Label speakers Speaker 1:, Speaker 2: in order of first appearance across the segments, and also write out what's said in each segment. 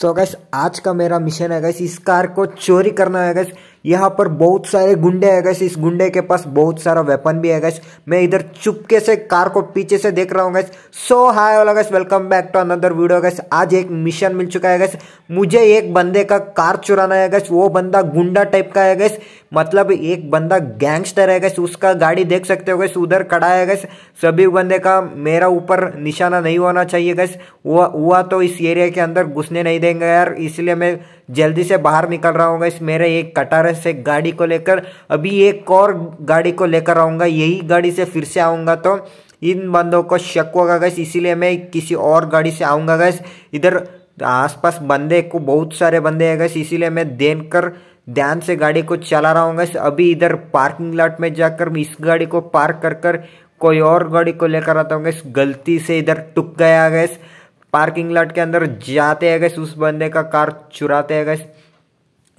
Speaker 1: सो so gas आज का मेरा मिशन है गैस इस कार को चोरी करना है गैस यहाँ पर बहुत सारे गुंडे है गैस इस गुंडे के पास बहुत सारा वेपन भी है गैस मैं इधर चुपके से कार को पीछे से देख रहा हूँ गैस सो हाय वाला guys welcome back to another video guys आज एक मिशन मिल चुका है गैस मुझे एक बंदे का कार चुराना है गैस वो बंदा गुंडा टाइप का है गैस मतलब एक बंदा गैंगस्टर है गैस उसका गाड़ी देख सकते हो गैस उधर खड़ा है गैस सभी बंदे का मेरा ऊपर निशाना नहीं होना चाहिए गैस हुआ तो इस एरिया के अंदर घुसने नहीं देंगे यार इसलिए मैं जल्दी से बाहर निकल रहा हूँ इस मेरे एक कटार से गाड़ी को लेकर अभी एक और गाड़ी को लेकर आऊँगा यही गाड़ी से फिर से आऊँगा तो इन बंदों को शक होगा गैस इसीलिए मैं किसी और गाड़ी से आऊँगा गैस इधर आसपास बंदे को बहुत सारे बंदे हैं गैस इसीलिए मैं देन कर ध्यान से गाड़ी को चला रहा हूँ गैस अभी इधर पार्किंग लॉट में जाकर इस गाड़ी को पार्क कर कर कोई और गाड़ी को लेकर आता हूँ गैस गलती से इधर टुक गया गैस पार्किंग लॉट के अंदर जाते हैं गैस उस बंदे का कार चुराते हैं गैस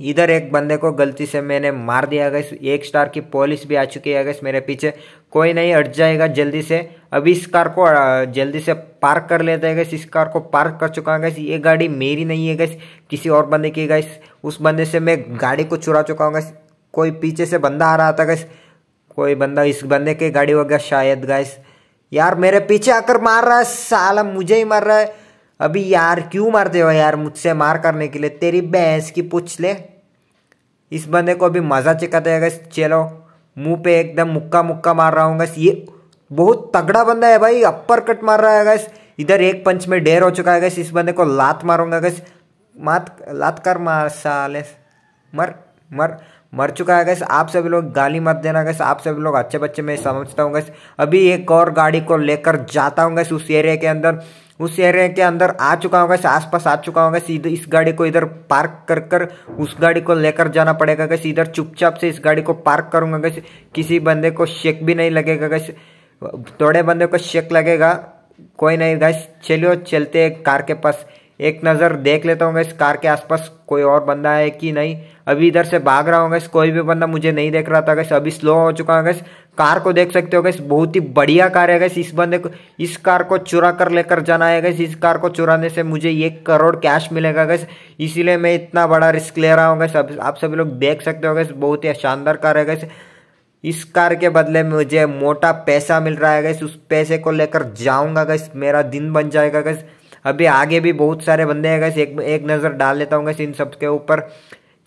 Speaker 1: इधर एक बंदे को गलती से मैंने मार दिया गैस एक स्टार की पॉलिस भी आ चुकी है गैस मेरे पीछे कोई नहीं हट जाएगा जल्दी से अभी इस कार को जल्दी से पार्क कर लेते हैं गैस इस कार को पार्क कर चुका है गैस ये गाड़ी मेरी नहीं है गैस किसी और बंदे की गैस उस बंदे से मैं गाड़ी को चुरा चुका हूँ गैस कोई पीछे से बंदा आ रहा था गैस कोई बंदा इस बंदे की गाड़ी हो गया शायद गैस यार मेरे पीछे आकर मार रहा है साला मुझे ही मार रहा है अभी यार क्यों मारते हो यार मुझसे मार करने के लिए तेरी भैंस की पूछ ले इस बंदे को अभी मज़ा चिका है चलो मुंह पे एकदम मुक्का मुक्का मार रहा हूँ गैस ये बहुत तगड़ा बंदा है भाई अपर कट मार रहा है गैस इधर एक पंच में ढेर हो चुका है गैस इस बंदे को लात मारूंगा गैस मात लात कर मार साले मर मर मर चुका है गैस आप सभी लोग गाली मत देना गैस आप सभी लोग अच्छे बच्चे में समझता हूँ गैस अभी एक और गाड़ी को लेकर जाता हूँ गैस उस एरिया के अंदर उस एरिया के अंदर आ चुका होगा आस पास आ चुका होगा सीधे इस गाड़ी को इधर पार्क कर कर उस गाड़ी को लेकर जाना पड़ेगा कैसे इधर चुपचाप से इस गाड़ी को पार्क करूँगा कैसे किसी बंदे को शेक भी नहीं लगेगा कैसे थोड़े बंदे को शेक लगेगा कोई नहीं गैस चलो चलते एक कार के पास एक नज़र देख लेता हूँ इस कार के आसपास कोई और बंदा है कि नहीं अभी इधर से भाग रहा हूँ गैस कोई भी बंदा मुझे नहीं देख रहा था गैस अभी स्लो हो चुका है गैस कार को देख सकते हो गई बहुत ही बढ़िया कार है गैस इस बंदे को इस कार को चुरा कर लेकर जाना है गैस इस कार को चुराने से मुझे एक करोड़ कैश मिलेगा गैस इसीलिए मैं इतना बड़ा रिस्क ले रहा हूँ गैस सब आप सभी लोग देख सकते हो गई बहुत ही शानदार कार है गैस इस कार के बदले मुझे मोटा पैसा मिल रहा है गैस उस पैसे को लेकर जाऊँगा गैस मेरा दिन बन जाएगा गैस अभी आगे भी बहुत सारे बंदे हैं गैस एक एक नज़र डाल लेता हूँ गैस इन सब के ऊपर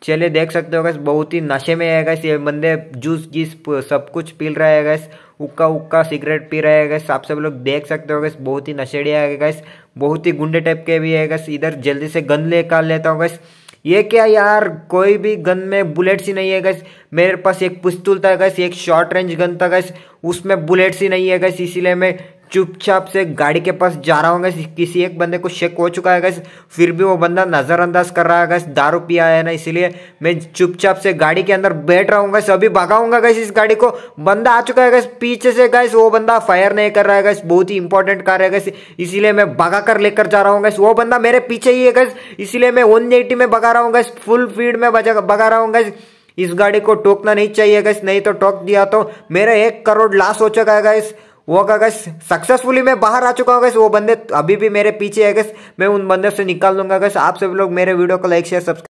Speaker 1: चलिए देख सकते हो गैस बहुत ही नशे में है गैस ये बंदे जूस जीस सब कुछ पी रहा है गैस उक्का उक्का सिगरेट पी रहा है गैस आप सब लोग देख सकते हो गैस बहुत ही नशेड़िया है गैस बहुत ही गुंडे टाइप के भी है गैस इधर जल्दी से गन ले कर लेता हूँ गैस ये क्या यार कोई भी गन में बुलेट्स ही नहीं है गैस मेरे पास एक पिस्तुल था गैस एक शॉर्ट रेंज गन था गैस उसमें बुलेट्स ही नहीं है गैस इसीलिए मैं चुपचाप से गाड़ी के पास जा रहा हूँ गैस किसी एक बंदे को शेक हो चुका है गैस फिर भी वो बंदा नज़रअंदाज कर रहा है गैस दारू पिया है ना इसलिए मैं चुपचाप से गाड़ी के अंदर बैठ रहा हूँ गैस अभी भगाऊंगा गैस इस गाड़ी को बंदा आ चुका है गैस पीछे से गैस वो बंदा फायर नहीं कर रहा है गैस बहुत ही इंपॉर्टेंट कार है गैस इसीलिए मैं भगा कर लेकर जा रहा हूँ गैस वो बंदा मेरे पीछे ही है गैस इसीलिए मैं वन एटी में भगा रहा हूँ गैस फुल स्पीड में भगा रहा हूँ गैस इस गाड़ी को टोकना नहीं चाहिए गैस नहीं तो टोक दिया तो मेरा एक करोड़ लॉस हो चुका है गैस वो का गैस सक्सेसफुली मैं बाहर आ चुका हूँ गैस वो बंदे अभी भी मेरे पीछे है गैस मैं उन बंदे से निकाल दूंगा गैस आप सभी लोग मेरे वीडियो को लाइक शेयर सब्सक्राइब